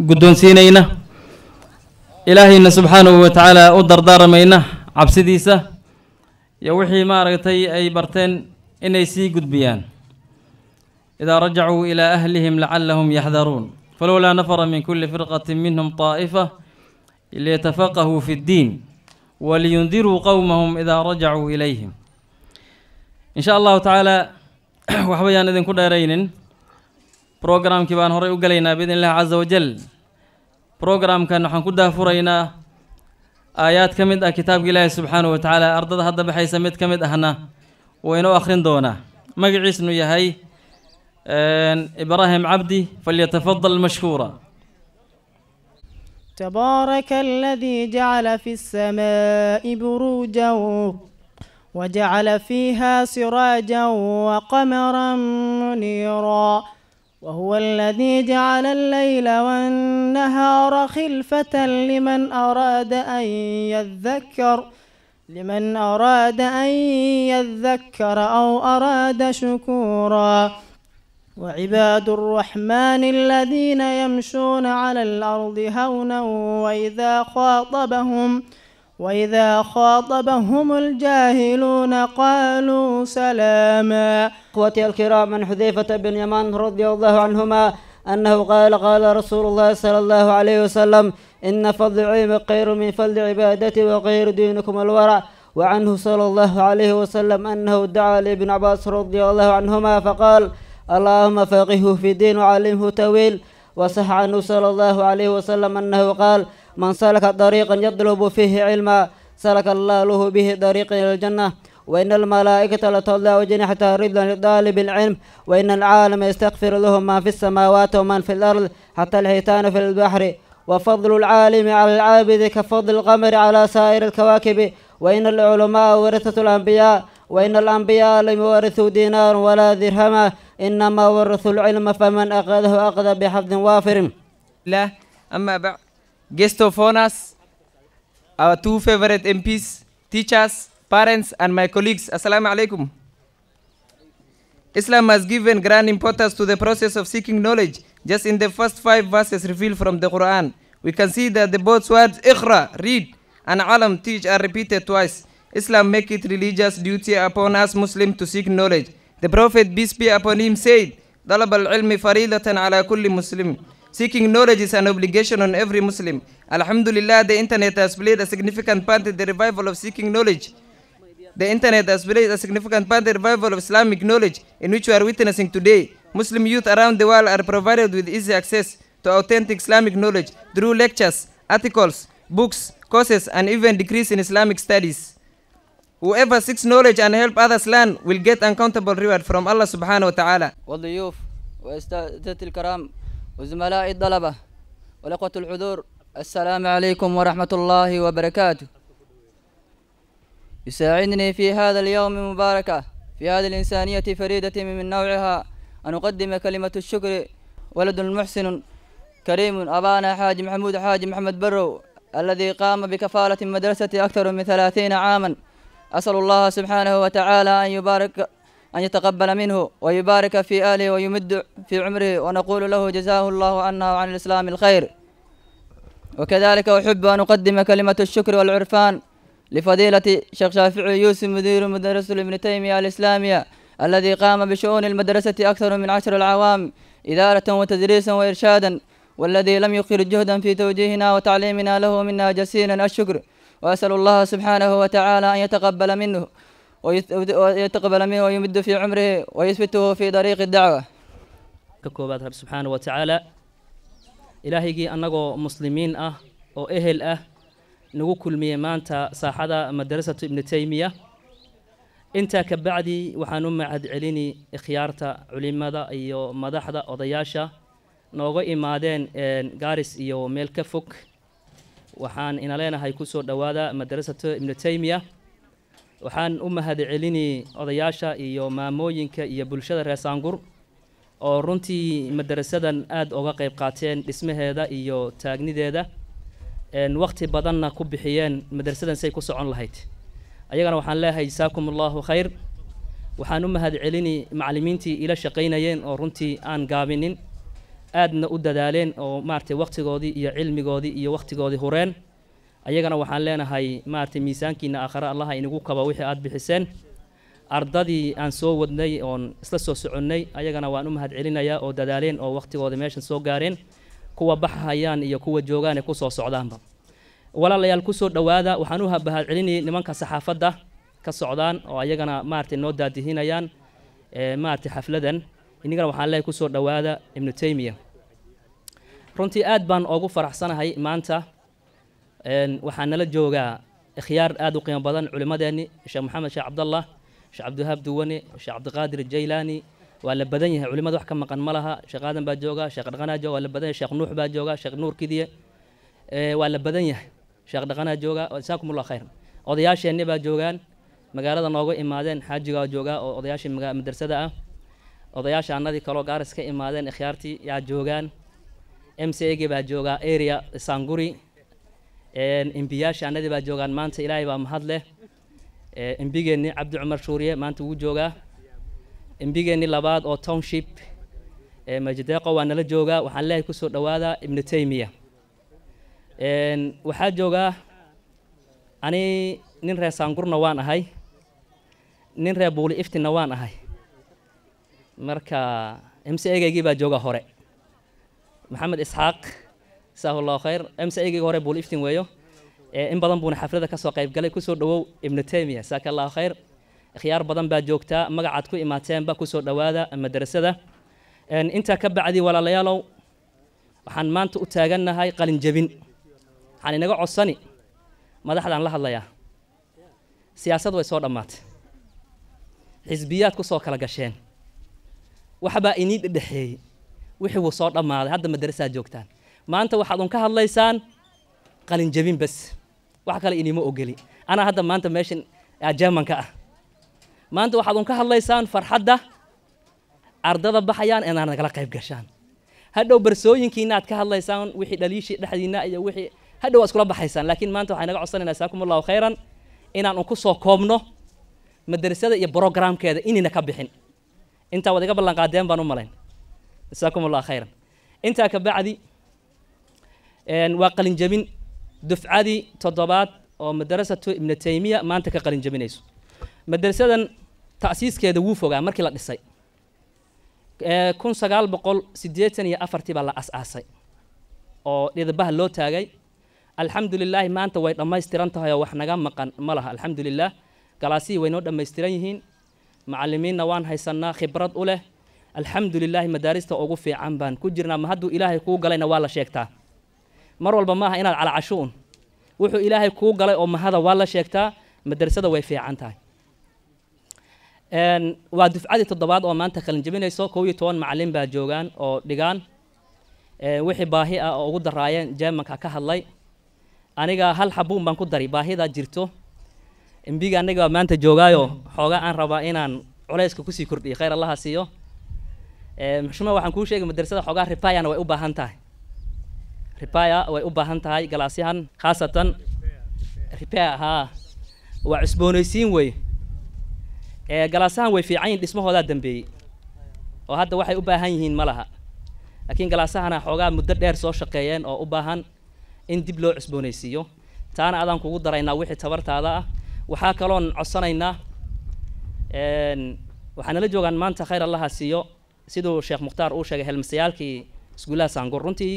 قدون سينينا إلهينا سبحانه وتعالى أودر دار مينا عبسديسة يوحي ما رغتي أي برتين إن يسي قد بيان إذا رجعوا إلى أهلهم لعلهم يحذرون فلولا نفر من كل فرقة منهم طائفة ليتفقهوا في الدين ولينذروا قومهم إذا رجعوا إليهم إن شاء الله تعالى وحبيان إذن كل رينين برنامج كيبان هوري وقلينا بإذن الله عز وجل برنامج كان نحن كده فرينا آيات كمد كتاب الله سبحانه وتعالى أرض هذا بحيث مد كمد أهنا وينو آخرين دونا ما قعيس يا هاي إبراهيم عبدي فليتفضل المشكورة تبارك الذي جعل في السماء بروجا وجعل فيها سراجا وقمرا منيرا وهو الذي جعل الليل والنهار خلفة لمن أراد أن يذكر لمن أراد أن يذكر أو أراد شكورا وعباد الرحمن الذين يمشون على الأرض هونا وإذا خاطبهم ۖ وإذا خاطبهم الجاهلون قالوا سلاما إخوتي الكرام عن حذيفة بن يمان رضي الله عنهما أنه قال قال رسول الله صلى الله عليه وسلم إن فضل علم خير من فضل عبادتي وغير دينكم الورع وعنه صلى الله عليه وسلم أنه دعا لابن عباس رضي الله عنهما فقال اللهم فقهه في الدين وعلمه تأويل وصح عنه صلى الله عليه وسلم أنه قال من سلك طريقا يطلب فيه علما سلك الله له به طريق إلى الجنة وإن الملائكة لتضع أجنحتها رضا لطالب العلم وإن العالم يستغفر لهم ما في السماوات ومن في الأرض حتى الحيتان في البحر وفضل العالم على العابد كفضل القمر على سائر الكواكب وإن العلماء ورثة الأنبياء وإن الأنبياء لم يورثوا دينار ولا درهما إنما ورثوا العلم فمن أخذه أخذ بحفظ وافر لا أما بعد guest of honors, our two favorite MPs, teachers, parents, and my colleagues. Assalamu alaikum. Islam has given grand importance to the process of seeking knowledge. Just in the first five verses revealed from the Quran, we can see that the both words ikhra, read, and alam, teach are repeated twice. Islam make it religious duty upon us Muslims to seek knowledge. The Prophet, peace be upon him, said, طلب العلم فريضة على كل مسلم Seeking knowledge is an obligation on every Muslim. Alhamdulillah, the internet has played a significant part in the revival of seeking knowledge. The internet has played a significant part in the revival of Islamic knowledge, in which we are witnessing today. Muslim youth around the world are provided with easy access to authentic Islamic knowledge through lectures, articles, books, courses, and even degrees in Islamic studies. Whoever seeks knowledge and help others learn will get uncountable reward from Allah subhanahu wa ta'ala. وزملاء الطلبة والأخوة الحضور السلام عليكم ورحمة الله وبركاته يساعدني في هذا اليوم المباركة في هذه الإنسانية فريدة من نوعها أن أقدم كلمة الشكر ولد محسن كريم أبانا حاج محمود حاج محمد برو الذي قام بكفالة مدرسة أكثر من ثلاثين عاما أسأل الله سبحانه وتعالى أن يبارك أن يتقبل منه ويبارك في آله ويمد في عمره ونقول له جزاه الله عنا وعن الإسلام الخير وكذلك أحب أن أقدم كلمة الشكر والعرفان لفضيلة شيخ شافعي يوسف مدير مدرسة ابن تيمية الإسلامية الذي قام بشؤون المدرسة أكثر من عشر العوام إدارة وتدريسا وإرشادا والذي لم يقر جهدا في توجيهنا وتعليمنا له منا جسيرا الشكر وأسأل الله سبحانه وتعالى أن يتقبل منه ويتقبل منه ويمد في عمره ويثبته في طريق الدعوة كوبات رب سبحانه وتعالى إلهي أنغو مسلمين أه أو إهل أه nagu kulmiyey maanta saaxada madrasatu ibni teymiya intaa ka bacdi waxaan u mahad celini ikhyaarta culimada iyo madaxda odayaasha nooga imaadeen gaaris iyo meel ka fog waxaan ina leenahay kusoo dhowaada madrasatu ibni waxaan u mahadcelini odayaasha iyo maamooyinka iyo bulshada reer saangur oo runtii madarasadan aada oga qayb qaateen dhismaheeda iyo taagnideeda wakhti badanna ku bixiyeen madarasadan say ku socon lahayd ayagana waxaan leeyahay jasaakum allahu khayr waxaan u mahadcelini macalimiintii ila shaqaynayeen oo runtii aan gaabinin aadna u dadaaleen oo maaratay wakhtigoodii iyo cilmigoodii iyo wakhtigoodii hureen ayagana waxaan leenahay maaragtay miisaankiina aakhare allaha inagu kaba wixii aada bixiseen ardadii aan soo wadnay oon isla soo soconnay ayagana waan u mahad celinayaa oo dadaaleen oo wakhtigooda meeshan soo gaareen kuwa baxhayaan iyo kuwa joogaane kusoo socdaanba walaalayaal kusoo dhowaada waxaan u mahad celinayay nimanka saxaafadda ka socdaan oo ayagana maaragtay noo daadihinayaan maaragtay xafladan inigana waxaan leehay kusoo dhowaada ibnu taymiya runtii aad baan oogu faraxsanahay maanta waxaa nala joogaa ikhyaar aada u qiimo badan culimmadeeni sheekh maxamed sheekh cabdallah sheekh cabdiwahaab duwane sheekh cabdiqaadir jaylaani waa la badan yahay culimada wax ka maqan ma laha sheekh aadan baa jooga sheekh dhaqanaa jooga waa la badan yahay sheekh nuux baa jooga sheekh nuur kidiye waa la badan yahay sheekh dhaqanaa jooga jasaakum allah khayr odayaasheenni baa joogaan magaalada nooga imaadeen xaajigaa joogaa oo odayaashii madrasada ah odayaasha annadii kaloo gaaris ka imaadeen ikhyaartii yaa joogaan m c g baa joogaa area sanguri embiyaasha anadii baa joogaan maanta ilaahay baa mahad leh cabdi cumar shuuriye maanta wuu joogaa embigeennii labaad oo township majideeqo waa nala joogaa waxaan leehay kusoo dhawaada ibnu taymiya waxaa joogaa ani nin reer saangurna waan ahay nin reer buuli iftinna waan ahay marka mc egeygii baa jooga hore maxamed isxaaq jasaah allah khayr m c hore buul iftin weeyo in badan buuna xaflada kasoo qaybgalay kusoo dhawow ibnu taymiya saaka allahu khayr khyaar badan baad joogtaa magacaad ku imaateenba kusoo dhowaada madrasada intaa ka bacdii walaalayaalow waxaan maanta u taagannahay qalinjebin waxaan inaga codsani madaxdaan la hadlayaa siyaasad way soo dhammaatay xisbiyaad ku soo kala gasheen waxbaa inii dhedhexeeyey wixii wuu soo dhammaaday hadda madrasaad joogtaan maanta waxaad un ka hadlaysaan qalin jabin bas wax kale inima ogeli anaa hadda maanta meeshan ah, germanka ah maanta waxaad un ka hadlaysaan farxadda ardada baxayaan inaad nagala qayb gashaan hadhow barsooyinkii inaad ka hadlaysaan wixii dhaliishii dhexdiina iyo wixii hadhow waa iskula baxaysaan laakiin maanta waxay naga codsanayna jazaakum allahu khayran inaan un ku soo koobno madrasada iyo brogramkeeda inayna ka bixin intaa waad iga ballanqaadeen baan u malayn jazaakum allahu khayran intaa ka bacdi waa qalinjabin dufcadii toddobaad oo madrasatu ibnu taymiya maanta ka qalinjabinayso jabinayso madrasadan ta'siiskeeda wuu fogaa markii la dhisay kun sagaal boqol siddeetan iyo afartii baa la as-aasay oo dhidbaha loo taagay alxamdu lilaahi maanta way dhammaystiran tahay oo wax naga maqan ma laha alxamdu lilah galaasihii waynoo dhammaystiran yihiin macalimiinna waan haysannaa khibrad u leh alxamdu lilaahi madaarista ugu fiican baan ku jirnaa ma hadduu ilaahay kuu galayna waa la sheegtaa mar walba maaha inaad calacasho un wuxuu ilaahay kuu galay oo mahada waa la sheegtaa madrasada way fiican tahay waa dufcadii toddobaad oo maanta qalin kow iyo toban macalin baa joogaan oo dhigaan wixii baahi ah oo ugu daraayeen jermanka ka hadlay aniga hal xabuun baan ku dari baahidaa jirto imbiga anaga maanta joogaayo xoogaa aan rabaa inaan culeyska kusii kordhiyo khayr allaha siiyo muxshuma waxaan kuu sheegay madrasada xoogaa rifaayana way u baahan tahay ribaya way u baahan tahay galaasyahan khaasatan ribaya haa waa cusboonaysiin wey galaasahan way fiican yihin dhismahoodaa dambeeyey oo hadda waxay u baahan yihiin ma laha laakiin galaasahana ah xoogaa muddo dheer soo shaqeeyeen oo u baahan in dib loo cusboonaysiiyo taana adaan kugu daraynaa wixii tabartaada ah waxaa kaloon codsanaynaa waxaa nala joogaan maanta khayr allaha siiyo siduu sheekh mukhtaar uu sheegay helmasayaalkii iskuullaha saangur runtii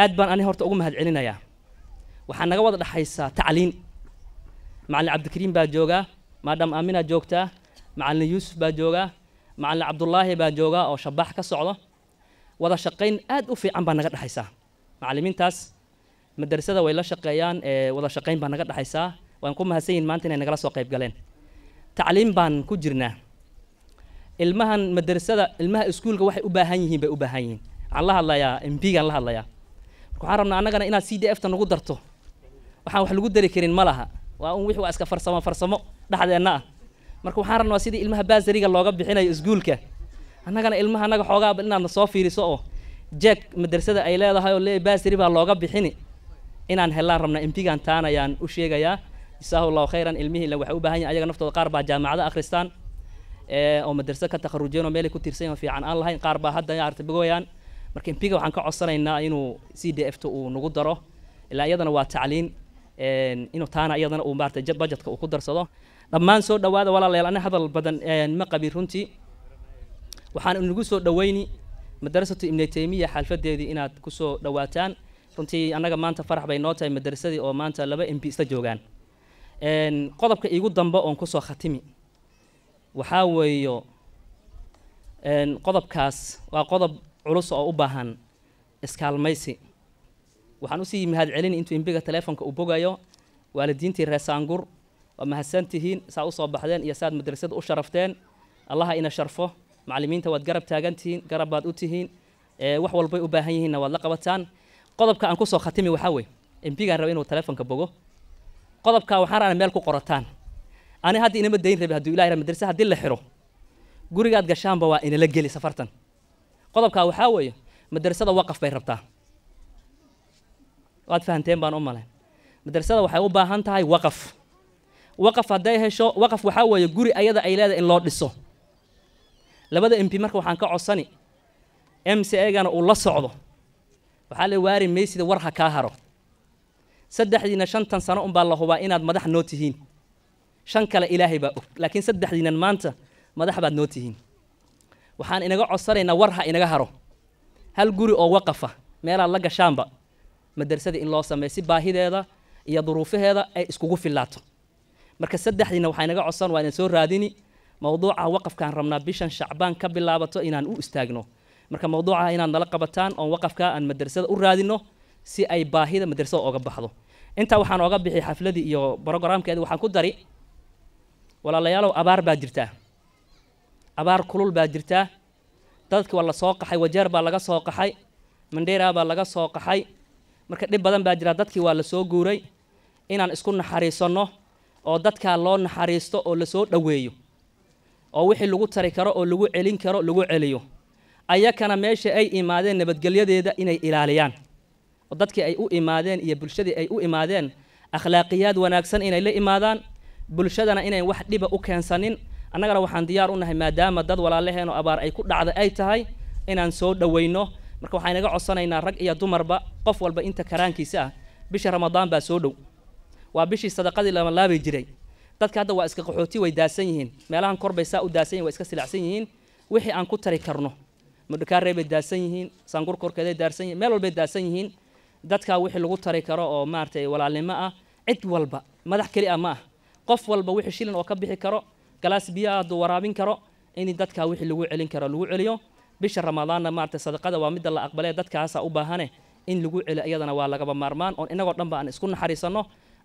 aad baan ani horta ugu mahad celinayaa waxaa naga wada dhexaysaa tacliin macallin cabdikariim baa joogaa maadam aamina joogtaa macalin yuusuf baa joogaa macalin cabdulaahi baa joogaa oo shabaax ka socdo wada shaqayn aad u fiican baa naga dhexaysaa macallimiintaas madrasada way la shaqeeyaan wada shaqayn baa naga dhexaysaa waan ku mahadsan yihin maanta inay nagala soo qayb galeen tacliim baan ku jirnaa ilmahan madrasada ilmaha iskuulka waxay u baahan yihiin bay u baahan yihiin waxaan la hadlayaa mbigaan la hadlayaa waxaan rabnaa annagana inaad c d f ta nagu darto waxaan wax lagu dari karin ma laha waa un wix waa iska farsamo farsamo dhexdeenna ah marka waxaan rabnaa sidii ilmaha baasariga looga bixinayo isguulka annagana ilmaha annaga xoogaaba inaadna soo fiiriso oo jeeg madrasada ay leedahay oo leey baasari baa looga bixini inaan hellaan rabnaa embigaan taanayaan u sheegayaa jasahu allahu khayran ilmihii la waxay u baahan yahin ayaga naftooda qaar baa jaamacada akhristaan eh, oo madrasa ka takharujeen oo meelay ku tirsan yahin fiican aan lahayn qaar baa hadda artabogoyaan marka impiga waxaan ka codsanaynaa inuu c d f ta uu nagu daro ilaa iyadana waa tacliin inuu taana iyadana uu maarata budgetka uu ku darsado dhammaan soo dhowaada walaalayaal ana hadal badan ma qabin runtii waxaan inagu soo dhoweyni madarasatu ibni taymiya xaalfadeedii inaad kusoo dhowaataan runtii annaga maanta farax bay noo tahay madarasadii oo maanta laba m b isla joogaan qodobka iigu dambe oon kusoo khatimi waxaa weeyo qodobkaas waa qodob culus oo u baahan iskaalmaysi waxaan usii mahadcelin intuu imbiga taleefonka uu bogayo waalidiintii reesaangur waa mahadsantihiin saa usoo baxdeen iyo saad madrasada u sharafteen allaha ina sharfo macalimiinta waad garab taagantihiin garab baad u tihiin wax walbay u baahan yihiinna waad la qabataan qodobka aan kusoo khatimi waxaa wey imbigaan raba inuu taleefonka bogo qodobka waxaana meel ku qorataan ani hadda inama dayn rabi haduu ilahay ra haddii la xiro gurigaad gashaanba waa inala geli safartan qodobkaa waxaa weeye madrasada waqaf bay rabtaa waad fahanteen baan u male madrasada waxay u baahan tahay waqaf waqaf hadday hesho waqaf waxaa weeye guri ayada ay leedahay in loo dhiso labada m p marka waxaan ka codsani m c egana uu la socdo waxaa le waari maysida war ha kaa haro saddexdiina shantan sano unbaa la hubaa inaad madax noo tihiin shan kale ilaahay baa og laakiin saddexdiinan maanta madax baad noo tihiin waxaan inaga codsanaynaa war ha inaga haro hal guri oo waqafa meelaad la gashaanba madrasada in loo sameeyo si baahideeda iyo duruufaheeda ay iskugu filaato marka saddexdiina waxaa inaga codsan waa inan soo raadini mawduuca waqafkaan rabnaa bishan shacbaan ka bilaabato inaan u istaagno marka mawduucaha inaad nala qabataan oon waqafkaa aan madrasada u raadino si ay baahida madrasada oga baxdo intaa waxaan oga bixi xafladii iyo brograamkeedi waxaan ku dari walaalayaalow abaar baa jirtaa abaar kulul baa jirtaa dadki waa lasoo qaxay wajeer baa laga soo qaxay mandheera baa laga soo qaxay marka dhib badan baa jira dadkii waa lasoo guuray inaan isku naxariisanno oo dadkaa loo naxariisto oo lasoo dhoweeyo oo wixii lagu tari karo oo lagu celin karo lagu celiyo ayakana meesha ay imaadeen nabadgelyadeeda inay ilaaliyaan oo dadkii ay u imaadeen iyo bulshadii ay u imaadeen akhlaaqiyaad wanaagsan inay la imaadaan bulshadana inay wax dhiba u keensanin annagana waxaan diyaar u nahay maadaama dad walaalaheeno abaar ay ku dhacda ay tahay inaan soo dhoweyno marka waxaan inaga codsanaynaa rag iyo dumarba qof walba inta karaankiisa ah bisha ramadaan baa soo dhow waa bishii sadaqadii lamalaabi jiray dadka hadda waa iska qaxooti way daasan yihiin meelahan korbay saa u daasan yihin waa iska silacsan yihiin wixii aan ku tari karno mudhakaarey bay daasan yihiin sangur korkeeday daarsan yihin meel walbay daasan yihiin dadkaa wixii lagu tari karo oo maaragtay walaalnimo ah cid walba madax keli ah ma ah qof walba wixii shilin oo ka bixi karo galaas biyo hadduu waraabin karo in dadka wixii lagu celin karo lagu celiyo bisha ramadaanna maarata sadaqada waa midda la aqbalee dadkaasa u baahane in lagu celi iyadana waa lagaba maarmaan oon inagoo dhanba aan isku naxariisanno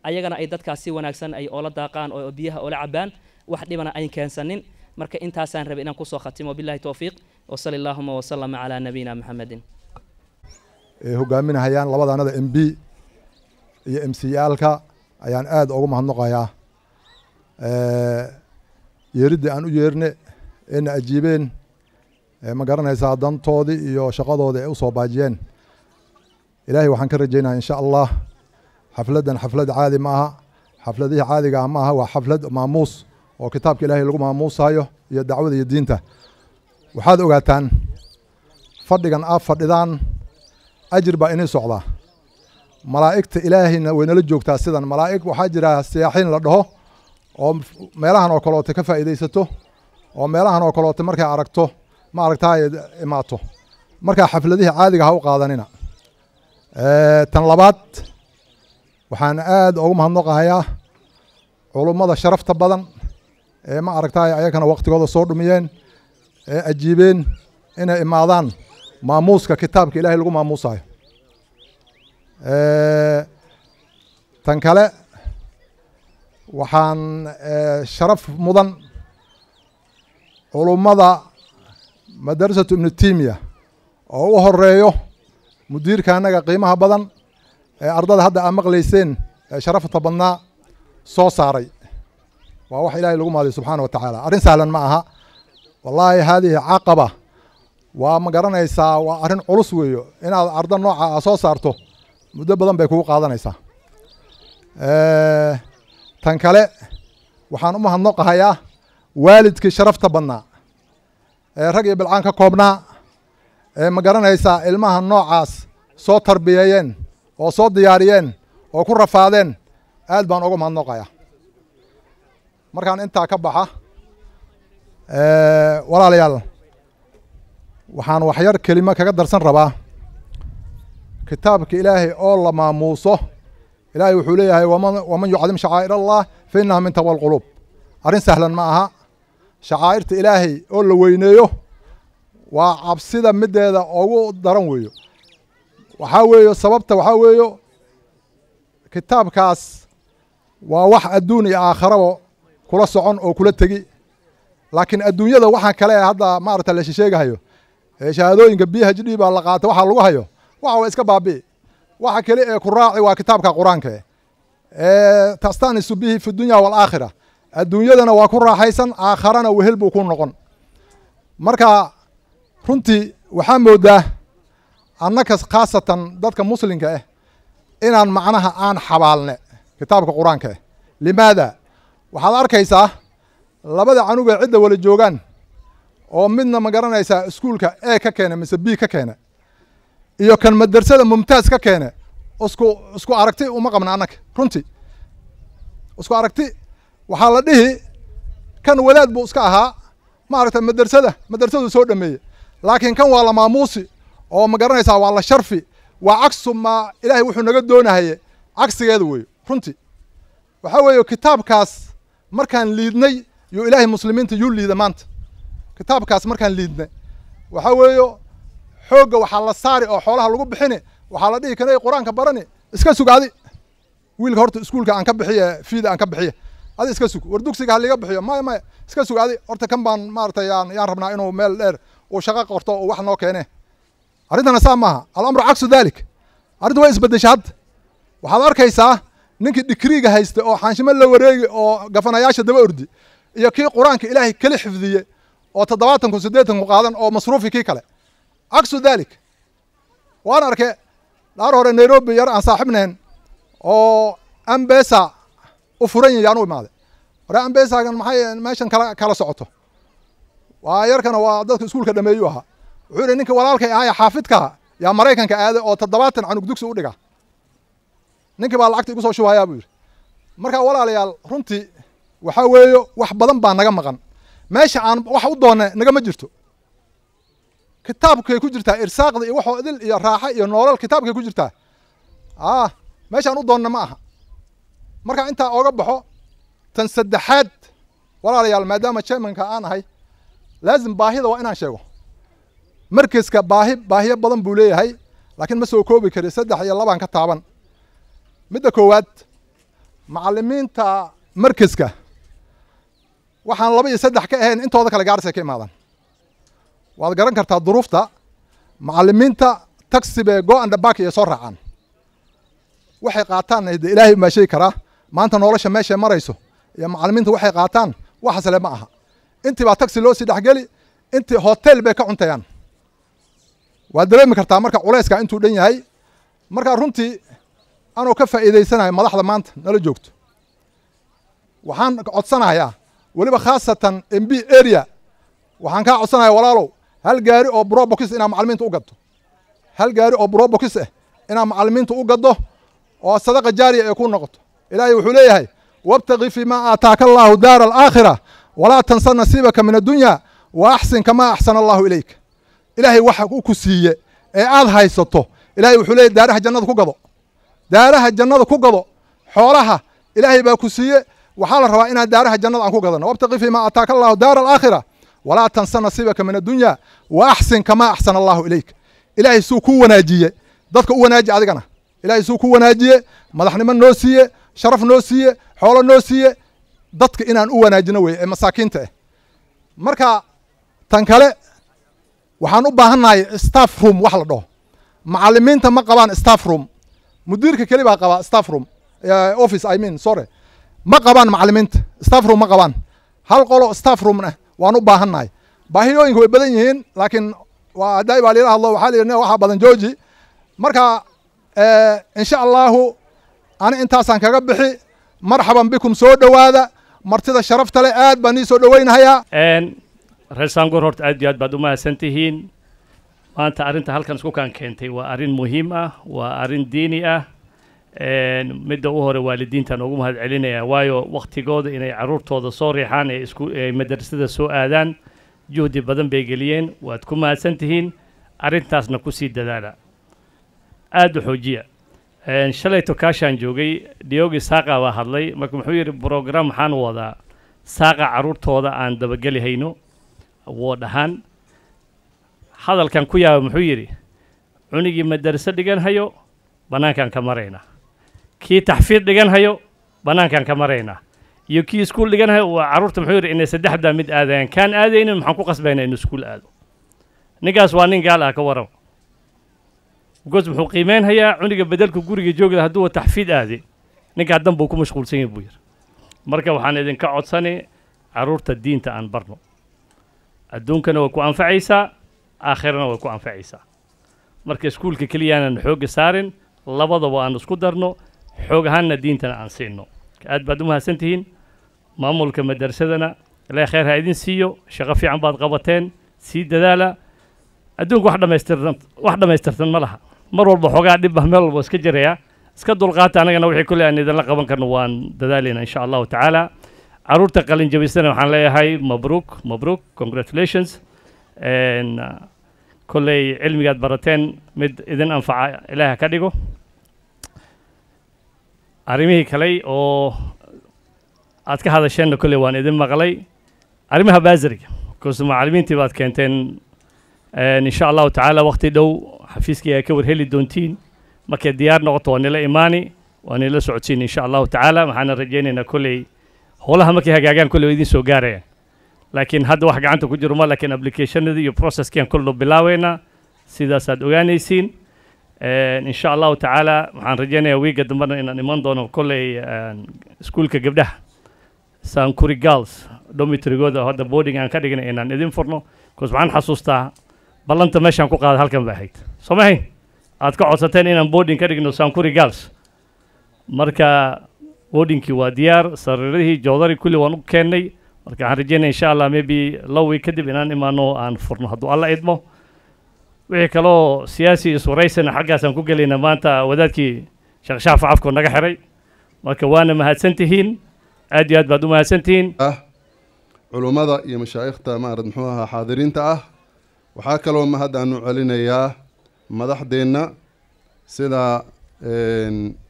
ayagana ay dadkaas si wanaagsan ay oola daaqaan oo biyaha oola cabaan wax dhibana ayn keensanin marka intaasaan rabay inaan kusoo khatimo billahi towfiiq wasali allaahuma wasalama calaa nabiyina maxamedin hogaaminahayaan labadaanada m b iyo m c yaalka ayaan aada ugu mahadnoqayaa yeeridii aan u yeerne eena ajiibeen ma garanaysaa dantoodii iyo shaqadoodii ay usoo baajiyeen ilaahay waxaan ka rajaynaya insha allah xafladan xaflad caadi ma aha xafladihii caadiga ah ma aha waa xaflad maamuus oo kitaabka ilaahay lagu maamuusaayo iyo dacwada iyo diinta waxaad ogaataan fadhigan aad fadhidaan ajir baa inii socdaa malaa'igta ilaahayna waynala joogtaa sidan malaa'ig waxaa jira siyaaxiin la dhaho oo meelahan oo kaleote ka faa'iidaysato oo meelahan oo kaleote markay aragto ma aragtaay imaato markaa xafladihii caadiga ha ah u qaadanina tan labaad waxaan aad ugu mahadnoqahayaa culummada sharafta badan ee ma aragtaay ayagana waktigooda soo dhumiyeen ee ajiibeen inay imaadaan maamuuska kitaabka ilaahay lagu maamuusayo tan kale waxaan eh, sharaf mudan culummada madarasatu ibnu tiimiya oo u horeeyo mudiirka annaga qiimaha badan ee ardada hadda aad maqlayseen ee sharafta badnaa soo saaray waa wax ilaahay lagu maadiyo subxaana wa tacaala arrin sahlan ma aha wallaahi haadihi caqaba waa ma garanaysaa waa arrin culus weeyo inaad ardo nooca a ah soo saarto muddo badan bay kugu qaadanaysaa eh, tan kale waxaan u mahadnoqahayaa waalidkii sharafta badnaa ee rag iyo bilcaan ka koobnaa ee ma garanaysaa ilmaha noocaas soo tarbiyeeyeen oo soo diyaariyeen oo ku rafaadeen aad baan uga mahadnoqayaa markaan intaa ka baxa walaalayaal waxaan waxyar kelimo kaga darsan rabaa kitaabka ilaahay oo la maamuuso ilaahay wuxuu leeyahay waman yucdim shacaa'ir allah fa inaha min taqwa alquluub arrin sahlan ma aha shacaa'irta ilaahay oo la weyneeyo waa cabsida middeeda ugu daran weeyo waxaa weeye sababta waxaa weeyo kitaabkaas waa wax adduun iyo aakharaba kula socon oo kula tegi laakiin adduunyada waxaan kale hadda maarata la sheegahayo ee shahaadooyinka b h d baa la qaata lagu hayo waxa waa iska baabi'i waxa kale ee ku raaci waa kitaabka qur-aanka e tastanisu bihi fi dunya waalaakhira adduunyadana waa ku raaxaysan aakharana wehel buu ku noqon marka runtii waxaa moodaa annaka khaasatan dadka muslimka ah inaan macnaha aan xabaalne kitaabka qur-aanka ah limaada waxaad arkaysaa labada canug ee cidda wala joogaan oo midna ma garanaysaa iskuulka ee ka keena mise b ka keena iyo kan madrasada mumtaaz ka keene isku isku aragti uma qabna annaga runtii isku aragti waxaa la dhihi kan wadaad buu iska ahaa maaragta madrasada madrasadu soo dhameeye laakiin kan waa la maamuusi oo ma garanaysaa waa la sharfi waa cagsu maa ilaahay wuxuu naga doonahaye cagsigeeda weeye runtii waxaa weeye kitaabkaas markaan liidnay yuu ilaahay muslimiinta yuu liida maanta kitaabkaas markaan liidnay waxaa weeyo xoogga waxaa la saari oo xoolaha lagu bixini waxaa la dhihi kara qur-aanka barani iska sug adi wiilka horta iskuulka aan ka bixiye fiida aan ka bixiye adi iska sug war dugsiga haliga bixiyo maya maya iska sug horta kan baan maaratay yaan yaan rabnaa inuu meel dheer uu shaqo qorto oo wax noo keene arrintana saa maaha alamru cagsu dalik arrinta waa isbedesha hadda waxaad arkaysaa ninkii digriiga haysta oo xaanshimo la wareegi oo gafanayaasha daba ordi iyo kii qur-aanka ilaahay kala xifdiye oo toddobaatan kun qaadan oo masruufi kii kale caksu dalik waan arke dhaar hore nairobi yar aan saaxibnayn oo ambesa u furan yahi aan u imaaday hore ambesagan maxay meeshan kala kala socoto waa yarkana waa dadka iskuulka dhameeyuu ahaa wuxuu yidhi ninka walaalkay ahaye xaafidkaha yaa maraykanka aaday oo toddobaatan canug dugsi u dhiga ninkii baa lacagta igu soo shubayaa buu walaalayaal runtii waxa weeyo wax badan baa naga maqan meesha aan wax u doonne nagama jirto kitaabkay ku jirtaa irsaaqda iyo waxoo idil iyo raaxa iyo noolal kitaabkay ku jirtaa ah meeshaan u doonna ma aha marka intaa ooga baxo tan saddexaad walaalayaal maadaama chairmanka aan ahay laazim baahida waa inaan sheego markaska baahi baahiyo badan buu leeyahay laakiin ma soo koobi kari saddex iyo labaan ka taaban midda koowaad macalimiinta markaska waxaan laba iyo saddex ka ahayn intooda kale gaarsi ka imaadaan waad garan kartaa duruufta macalimiinta taxi bay go and back ay soo raacaan waxay qaataan de ilaahay maa sheegi karaa maanta nolosha meeshay marayso iyo macalimiinta waxay qaataan waxasle ma aha intii baa taxi loo sii dhexgeli intii hotel bay ka cuntayaan waad dareemi kartaa marka culayska intuu dhan yahay markaa runtii anuu ka faa'iidaysanayo madaxda maanta nala joogto waxaan codsanayaa weliba khaasatan m b area waxaan kaa codsanaya walaalow hal gaari oo brobox inaad macalimiinta u gaddo hal gaari oo brobox ah eh inaad macalimiinta u gaddo oo sadaqa jaariya ay ku noqoto ilaahay wuxuu leeyahay wabtaqi fii maa aataaka allaahu daara alaakhira walaa tansa nasiibaka min addunya wa axsin kamaa axsana allaahu ilayka ilaahay waxa u ku siiye ee aad haysato ilaahay wuxuu leeyahy daaraha jannada ku gado daaraha jannada ku gado xoolaha ilaahay baa ku siiye waxaa la rabaa inaad daaraha jannada aan ku gadano wabtaqi fii maa aataaka allaahu daara alaakhira walaa tansa nasiibaka min addunya wa kamaa axsana allaahu ilayk ilaahay suu ku wanaajiye dadka u wanaaji adigana ilahay suu ku wanaajiye madaxnimo noo siiye sharaf noo siiye xoolo noo siiye dadka inaan u wanaajino weye ee masaakiinta ah marka tan kale waxaan u baahannahay staff room wax la dhaho macalimiinta ma qabaan staff room mudiirka keli baa qabaa staff room eh, office i mean sorry ma qabaan macalimiinta staff room ma qabaan hal qolo staff room ah waan u baahannahay baahiyooyinka way badan yihiin laakiin hadai baa lila hadlo waxaa layidhi waxaa badan jooji marka insha allaahu ani intaasaan kaga bixi marxaban bikum soo dhowaada martida sharafta leh aad baan ii soo dhowaynahayaa reer saangoor horta aad iyo aad baad u mahadsan tihiin maanta arrinta halkan isku kaan keentay waa arrin muhiim ah waa arrin diini ah midda u hore waalidiintaan mahad celinaya waayo waktigooda inay caruurtooda soo riixaan ee isku soo aadaan juhdi badan bay geliyeen waad ku mahadsan tihiin arrintaasna kusii dadaala aada u xoojiya shalayto kaashaan joogay dhiyoogi saaqa baa hadlay marka muxuu yidhi brogram maxaan wadaa saaqa caruurtooda aan dabageli hayno woo dhahaan hadalkan ku yaaba muxuu yidhi cunigii madarso dhigan hayo bannaankaan ka maraynaa kii taxfiid dhigan hayo bannaankaan ka maraynaa iyo kii iskuul dhigan hayo waa carruurta muxuu yidhi inay saddexdaa mid aadayaan kaan aadaynin maxaan ku qasbaynaa inuu iskuul aado ninkaas waa nin gaal ah ka warrama because muxuu qiimayn hayaa cuniga bedelku guriga joogi hadduu taxfiid aade ninkaa dan buu ku mashquulsan yahi buu yidhi marka waxaan idinka codsani caruurta diinta aan barno adduunkana way ku anfacaysaa aakhirana way ku anfacaysaa marka iskuulka keliyaanaan xoogga saarin labadaba aan isku darno xoog ahaanna diintana aan siino aad baad u mahadsantihiin maamulka madarsadana ilaahay khayr ha idin siiyo shaqo fiican baad qabateen sii dadaala adduunku wax dhammaystirtan wax dhammaystirtan ma laha mar walba xoogaa dhibbah meel walba iska jirayaa iska dulqaata annagana wixii kulle aan idinla qaban karno waan dadaalayna insha allahu tacaala carruurta qalin jabisana waxaan leeyahay mabruuk mabruuk congratulations kolley cilmigaad barateen mid idin anfaca ilaaha ka dhigo arrimihii kale oo aad ka hadasheenna kolley waan idin maqlay arrimaha baasariga bcause macallimiintii baad keenteen insha allahu tacaala wakti dhow xafiiskii ay ka warheli doontiin markay diyaar noqoto waa nila imaani waa nila socodsiin insha allahu tacaala waxaana rajaynaynaa kolley howlaha markay hagaagaan kolley waa idiin soo gaaraya laakiin hadda wax gacanta ku jiro laakiin applicationadii iyo processkiaan kollo bilaaweynaa sidaasaad ogaanaysiin insha allahu tacaala waxaan rajeynayaa wiiga dambena inaan iman doono kolley iskuulka gabdhaha sankuri gals domitrigooda hadda boarding aan ka dhignay inaan idin furno bcause waxaan xasuustaa ballanta meeshaan ku qaada halkan ba ahayd soo mahayn aad ka codsateen inaan boarding ka dhigno sankuri gals marka boardingkii waa diyaar sariiradihii joodari kulli waan u keennay marka waxaan rajeynaya insha allah maybe low week kadib inaan imaano aan furno hadduu alla idmo wixii kaloo siyaasi iswaraysana xaggaasaan ku gelayna maanta wadaadkii sheekh shaafac cafkoo naga xiray marka waana mahadsan tihiin aad iyo aad baad u mahadsan tihiin ah, culummada iyo mashaa'ikhta maarad muxuu ahaa xaadiriinta ah waxaa kaloo mahaddaanu celinayaa madaxdeenna sida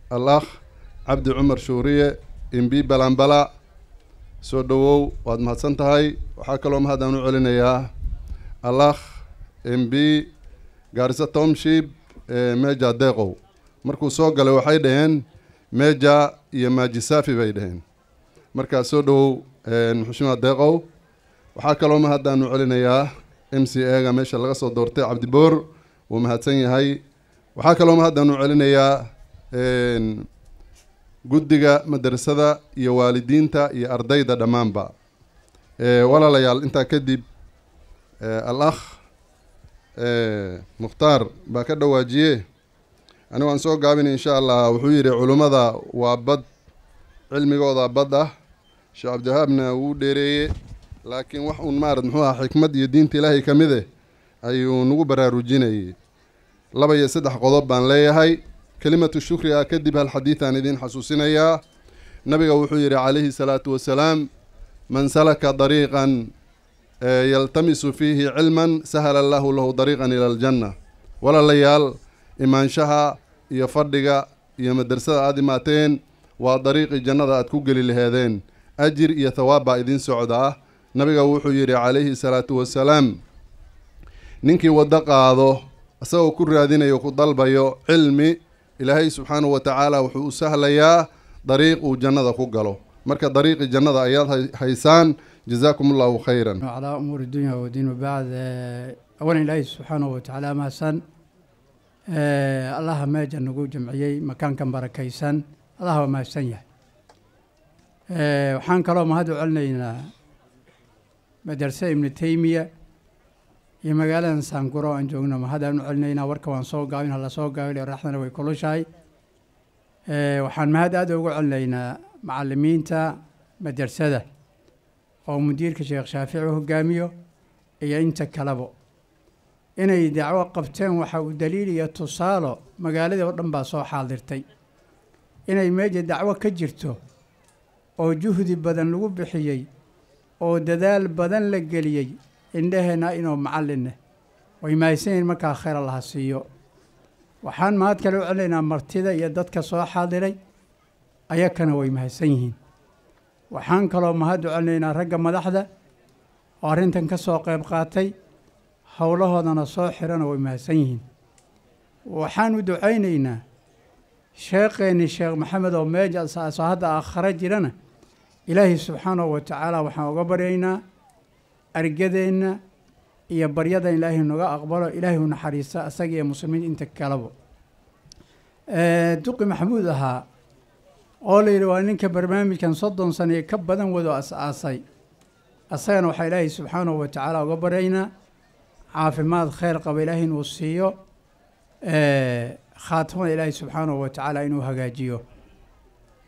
alakh cabdi cumar shuuriye imbi balambala soo dhowow waad mahadsan tahay waxaa kaloo mahaddaanu celinayaa alakh imbi gaariso toomshib meja deeqow markuu soo galay waxay dhaheen meja iyo maajisafi bay dhaheen markaa soo dhowow xushima deeqow waxaa kaloo mahaddaanu celinayaa m c ega meesha laga soo doortay cabdiboor wuu mahadsan yahay waxaa kaloo mahaddaanu celinayaa guddiga madrasada iyo waalidiinta iyo ardayda dhammaanba walaalayaal intaa kadib al-akh Eh, mukhtaar baa ka dhawaajiye anigu aan soo gaabin insha allah wuxuu yidhi culummada waa bad cilmigooda bad ah sheekh cabdiwahaabna wuu dheereeye laakiin wax uun maarad muxuu ahaa xikmad iyo diinta ilaahay ka mid eh ayuu nagu baraarujinayay laba iyo saddex qodob baan leeyahay kelimatu shukri ah kadib halxadiidaan xadiid idiin xasuusinayaa nabiga wuxuu yidhi calayhi salaatu wasalaam man salaka dariiqan yaltamisu fiihi cilman sahala allahu lahu dariiqan ila aljanna walaalayaal imaanshaha iyo fadhiga iyo madrasada aad imaateen waa dariiqii jannada aad ku geli laheedeen ajir iyo thawaab baa idiin ah nabiga wuxuu yidhi calayhi salaatu wasalaam ninkii waddo qaado isagoo ku raadinayo ku dalbayo cilmi ilaahay subxaanahu wa tacaala wuxuu u sahlayaa dariiq uu jannada ku galo marka dariiqii jannada ayaad haysaan jazakum allahu khayran calaa umuuri dunya wadiin wabacd eh, awalan ilaahi subxaanahu watacaala mahadsan eh, allaha meeja nagu jamciyey makaankan barakaysan allaha waa mahadsan yahay eh, waxaan kaloo mahad u celinaynaa madrasada ibnu iyo magaalada saanguro aan joogno mahadaan u celinaynaa warka waan soo gaabin ha la soo gaabila raaxdana way kulushahay waxaan mahad aada ugu celinaynaa macalimiinta madrasada oo mudiirka sheekh shaafici hogaamiyo iyo inta kaleba inay dacwo qabteen waxaa uu daliilaya tusaalo magaaladii oo dhan baa soo xaadirtay inay meeja dacwo ka jirto oo juhdi badan lagu bixiyey oo dadaal badan la geliyey indhaheenna inuu macallineh way mahadsanyihin markaa khayr laha siiyo waxaan mahad kale u celinaynaa martida iyo dadka soo xaadiray ayakana way mahadsan yihiin waxaan kaloo mahad ucelinaynaa ragga madaxda oo arrintan ka soo qayb qaatay howlahoodana soo xirana way mahadsan yihiin waxaan u ducaynaynaa sheekheennii sheekh maxamed oo meejaas ah, hadda aakhara jirana ilaahay subxaanahu wa tacaala waxaan uga baryaynaa argadeenna iyo baryadan ilaahay naga aqbalo ilaahay u naxariista asaga iyo muslimiin inta kalaba duqi maxamuud ahaa oo la yidhi waa ninka barnaamijkan soddon sano ee ka badan wado as-aasay asagana waxaa ilaahay subxaanahu wa tacaala uga baraynaa caafimaad kheyr qaba ilaahay inuu siiyo khaatamada ilaahay subxaanahu wa tacaala inuu hagaajiyo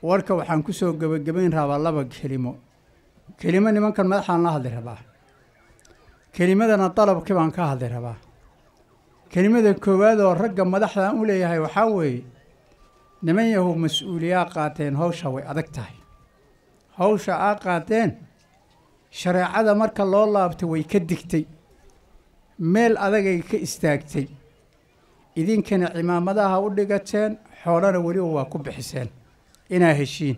warka waxaan ku soo gebagabayn rabaa laba kelimo kelimo nimankan madaxaan la hadli rabaa kelimadana dalabkii baan ka hadli rabaa kelimada koowaad oo ragga madaxdan u leeyahay waxaa weeye niman yahuu mas-uuliyaa qaateen hawsha way adag tahay hawsha aa qaateen shareecada marka loo laabtay way ka digtay meel adagay ka istaagtay idinkana cimaamadaha u dhigateen xoolana weliba waa ku bixiseen inaa heshiin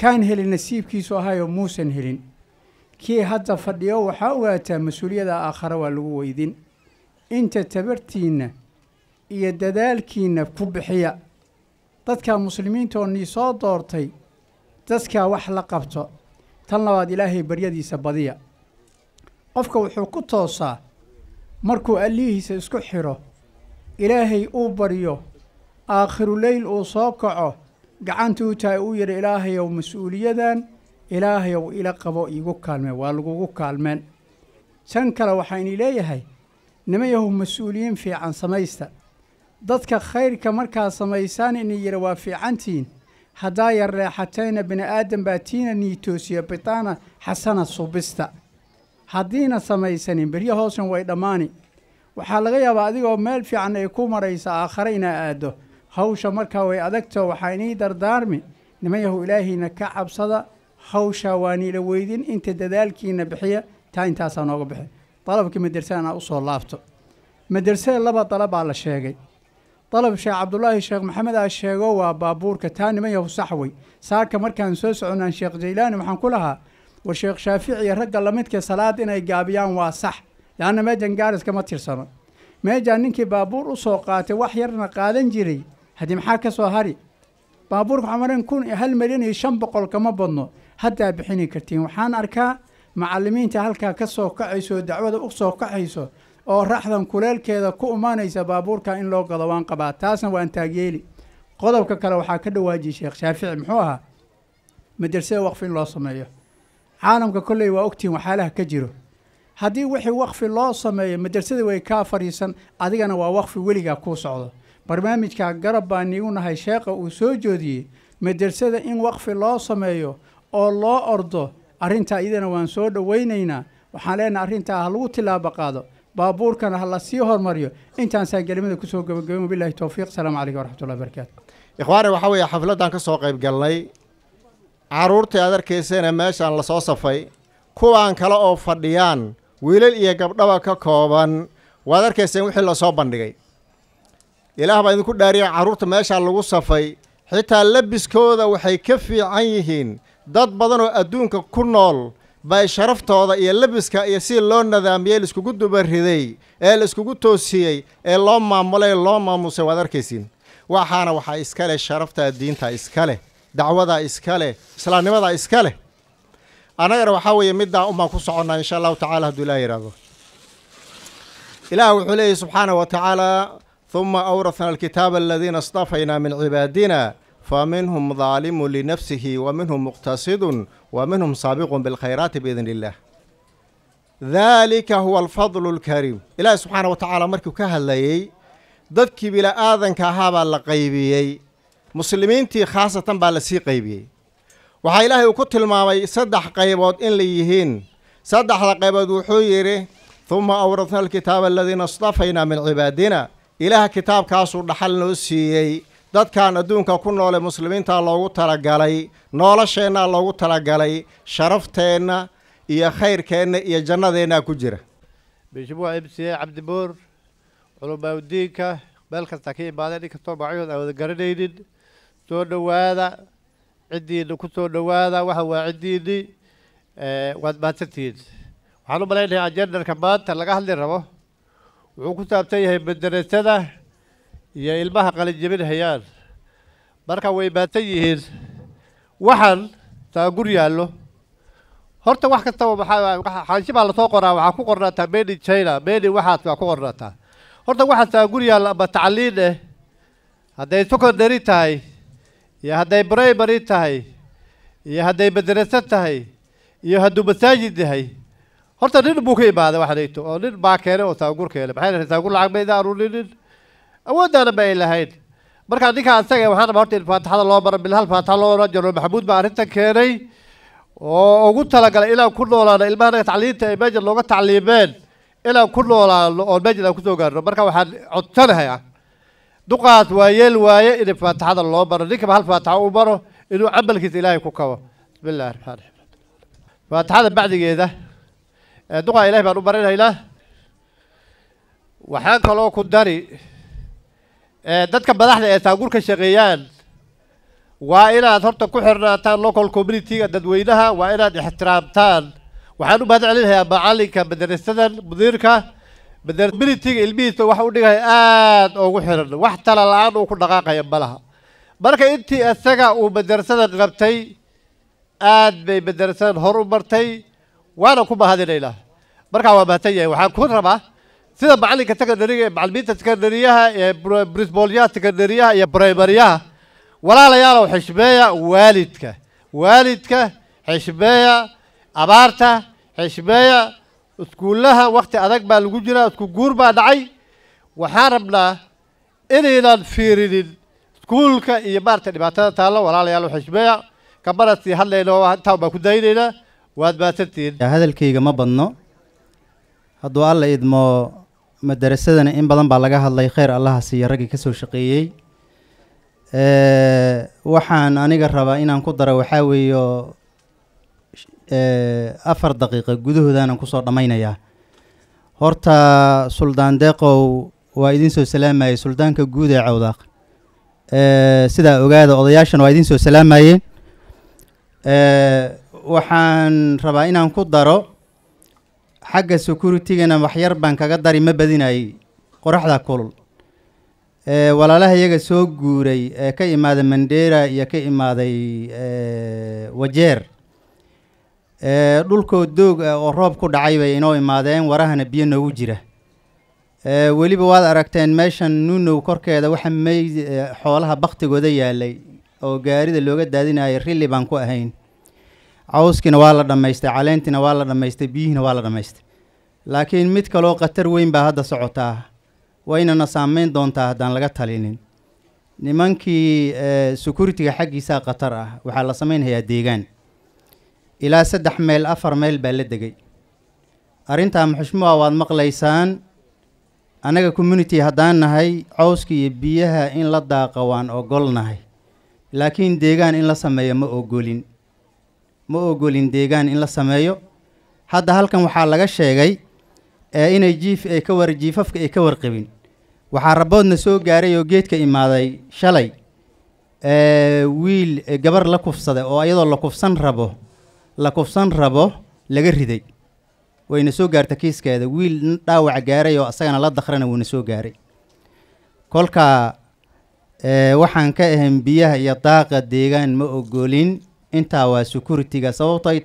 kaan helin nasiibkiisu ahayoo muusan helin kii hadda fadhiyo waxaa ogaataa mas-uuliyada aakhare waa lagu weydin inta tabartiinna iyo dadaalkiinna ku bixiya dadka muslimiinta nii soo doortay dadka wax la qabto tan labaad ilaahay baryadiisa badiya qofka wuxuu ku toosaa markuu allihiisa isku xidho ilaahay uu baryo aakhiruleyl uu soo kaco gacantuu tahay uu yidhi ilaahayow mas-uuliyadan ilaahayow ila qabo iigu kaalmeen waa lagugu kaalmeen tan kale waxaa ini leeyahay niman yahu mas-uuliyiin fiican samaysta dadka khayrka markaa samaysaan inay yidha waa fiicantihiin haddaa yar leexatayna bini aadan baa tiina niitoosiya bitaana xasana subista haddiina samaysanin beryo hoosan way dhammaani waxaa laga yaabaa adigoo meel fiican ay ku maraysa aakhare inaa aaddo hawsha markaa way adagto waxaa inii dardaarmi niman yahu ilaahiina ka cabsada hawshaa waaniila weydin inta dadaalkiina bixiya taa intaasaa nooga bixi dalabkii madersada inaa u laabto madersada laba dalabaa la sheegay dalab sheekh cabdulaahi sheekh maxamed aa sheego waa baabuurka taa niman yahu saxwey saaka markaan soo soconaan sheekh jaylaani waxaan ku lahaa war sheekh shaafici iyo ragga lamidka salaad inay gaabiyaan waa sax leanna meejan gaaris kama tirsano meejaan ninkii baabuur u soo qaatay wax yarna qaadan jiray haddii maxaa ka soo hari baabuurka waxaa maran kun hal milyan iyo shan boqol kama badno haddaa bixini kartiin waxaan arkaa macallimiinta halkaa ka soo kacayso dacwada u soo kacayso oo raxdan kuleelkeeda ku imaanaysa baabuurka in loo godo waan qabaa taasna waan taagyeeli qodobka kale waxaa ka dhawaajiyey sheekh shaafici muxuu ahaa madrasada waqfi in loo sameeyo caalamka kolley waa ogtihiin waxaalaha ka jiro haddii wixii waqfi loo sameeyo madrasada way kaa fadhiisan adigana waa waqfi weligaa kuu socdo barnaamijka garab baa niigu nahay sheekha uu soo joodiyey madrasada in waqfi loo sameeyo oo loo ordo arrintaa iyadana waan soo dhoweynaynaa waxaan leenahay arrintaa ha lagu tilaabo qaado baabuurkana ha la sii hormariyo intaansaa kusoo gabagabayn wabilahi towfiiq asalaamu calaykum waraxmatullahi barakaatu ikhwaani waxaa weeye xafladdan ka soo qayb galnay carruurtii aad arkaysayna meeshaan lasoo safay kuwaan kale oo fadhiyaan wiilal iyo gabdhaba ka kooban waad arkayseen wixii lasoo bandhigay ilaah baa idinku dhaariya carruurta meeshaa lagu safay xitaa labiskooda waxay ka fiican yihiin dad badan oo adduunka ku nool bay sharaftooda iyo labiska iyo si loo nadaamiyey laiskugu dubariday ee laiskugu toosiyey ee loo maamulay loo maamusay waad arkaysiin waxaana waxaa iska leh sharaftaa diintaa iska leh dacwadaa iska leh islaamnimadaa iska leh annagana waxaa weeye middaa unbaan ku soconnaa insha allahu tacala hadduu ilaah yidhaahdo ilaah wuxuu leeyahy subxaanah wa tacaala huma awrahna alkitaaba aladiina istafayna min cibaadina fa daalimun linafsihi wa muqtasidun wa minhum saabiqun bilkhayraati biidn illaah daalika huwa alfadlu alkariim ilaahi subxaana wa tacaala markuu ka hadlayey dadkii bila'aadanka ahaabaa la qaybiyey muslimiintii khaasatan baa la sii qaybiyey waxaa ilaahay uu ku tilmaamay saddex qaybood in la yihiin saddexda qaybood wuxuu yidhi huma awradna alkitaaba aladiina istafaynaa min cibaadina ilaah kitaabkaasuu dhaxal noo siiyey dadkan adduunka ku noole muslimiintaa loogu talagalay noolasheenna loogu talagalay sharafteenna iyo khayrkeenna iyo jannadeenna ku jira binshabuuc ibsiye cabdibuur culumaanudiinka meel kasta ka imaadeen inkastoo magacyahood aan wada garanaynin soo dhowaada ciddiina ku soo dhowaada waxa waa ciddiinnii waad mahadsantihiin waxaan u malaynayaa ajendarka maanta laga hadli rabo wuxuu ku saabsan yahay madarasada iyo ilmaha qalinjabin hayaan marka way baatan yihiin waxaan taagur yaallo horta wax kastaba xaashi baa lasoo qoraa waxaa ku qornaataa made china made waxaas baa ku qornaataa horta waxaa taagur yaallo ama tacliin eh hadday secondary tahay iyo hadday primary tahay iyo hadday madraso tahay iyo hadduu masaajid yahay horta nin buu ka imaaday waxdhayto oo nin baa keenay oo taagur keene maxay taagur lacag mayda aanu awooddaana ba ay lahayn markaa ninka isaga waxaan rabaa horta in faatixada loo maro bilhal faatixa loo oran jaro maxamuud baa arrintan keenay oo ugu talagalay inaan ku noolaano ilmaha naga tacliinta ay meeja looga tacliimeen inaan ku noolaano oon meejan aan kusoo gaarno marka waxaan codsanahay ah, duqaas waayeel waaye in faatixada loo baro ninkaba hal faatixa u maro inuu camalkiisa ilaahay ku kabo bismi llahi raxmaan raxiim faatixada bacdigeeda duqaa ilahay baan u marinaynaa waxaan kaloo ku dari dadka madaxda ee ka shaqeeyaan waa inaad horta ku xirnaataan local communityga dadweynaha waa inaad ixtiraamtaan waxaan u mahad celinayaa macalinka madarasadan mudiirka communityga ilmihiisa wax u dhigaya aada ugu xiran wax tala la-aan uu ku dhaqaaqaya malaha marka intii isaga uu madarasadan qabtay aad bay madarasadan hor u martay waana ku mahadinaynaa marka waa mahadsan yahay waxaan ku rabaa sida macalinka secondariga macalimiinta secondariyaha ee brisbolyaha secondariyaha iyo brimaryaha walaalayaalow xishmeeya waalidka waalidka xishmeeya abaarta xishmeeya iskuullaha wakhti adag baa lagu jiraa isku guur baa dhacay waxaan rabnaa inaynan fiirinin iskuulka iyo maarata dhibaatada taallo walaalayaal xishmeeya kamarasii hadlayno intaa baan ku daynaynaa waad mahadsantihiin hadalkayga ma badno hadduu alla idmo madarasadana in badan baa laga hadlay kheyr allaha siiya raggii ka soo shaqeeyey waxaan aniga rabaa inaan ku daro waxaa weeyo afar daqiiqa gudahoodaanan soo dhammaynayaa horta suldaan deeqow waa idin soo salaamayey suldaanka guud ee cawdaaq sidaa ogaada odayaashan waa idin soo salaamayeen waxaan rabaa inaan ku daro xagga securitigana waxyar baan kaga dari ma badinayay qoraxda kulul walaalaha iyaga soo guuray ee ka imaaday mandera iyo ka imaaday wajeer dhulkoo doog ah oo roob ku dhacay bay inoo imaadeen warahana biyo noogu jira weliba waad aragteen meeshan nunow korkeeda waxa may xoolaha baktigooda yaalay oo gaarida looga daadinayay rilli baan ku ahayn cawskiina waa la dhammaystay caleentiina waa la dhammaystay biyihiina waa la dhammaystay laakiin mid kaloo khatar weyn baa hadda socotaa waynana saameyn doontaa haddaan laga talinin nimankii eh, securitiga xaggiisaa khatar ah waxaa la samaynhayaa deegaan ilaa saddex meel afar meel baa la degay arrintaa maxushmuha ah waad maqlaysaan annaga community haddaan nahay cawska iyo biyaha in la daaqa waan ogol nahay laakiin deegaan in la sameeyo ma ogolin ma ogolin deegaan in la sameeyo hadda halkan waxaa laga sheegay inay jiif ay ka war jiifafka ay ka warqabin waxaa raboodna soo gaaray oo geedka imaaday shalay wiil gabar la kufsaday oo iyadoo la kufsan rabo la kufsan rabo laga riday wayna soo gaarta kiiskeeda wiil dhaawac gaaray oo asagana la dakhrana wuuna soo gaaray kolka waxaan ka ahayn biyaha iyo daaqa deegaan ma ogolin intaa waa security-ga tahay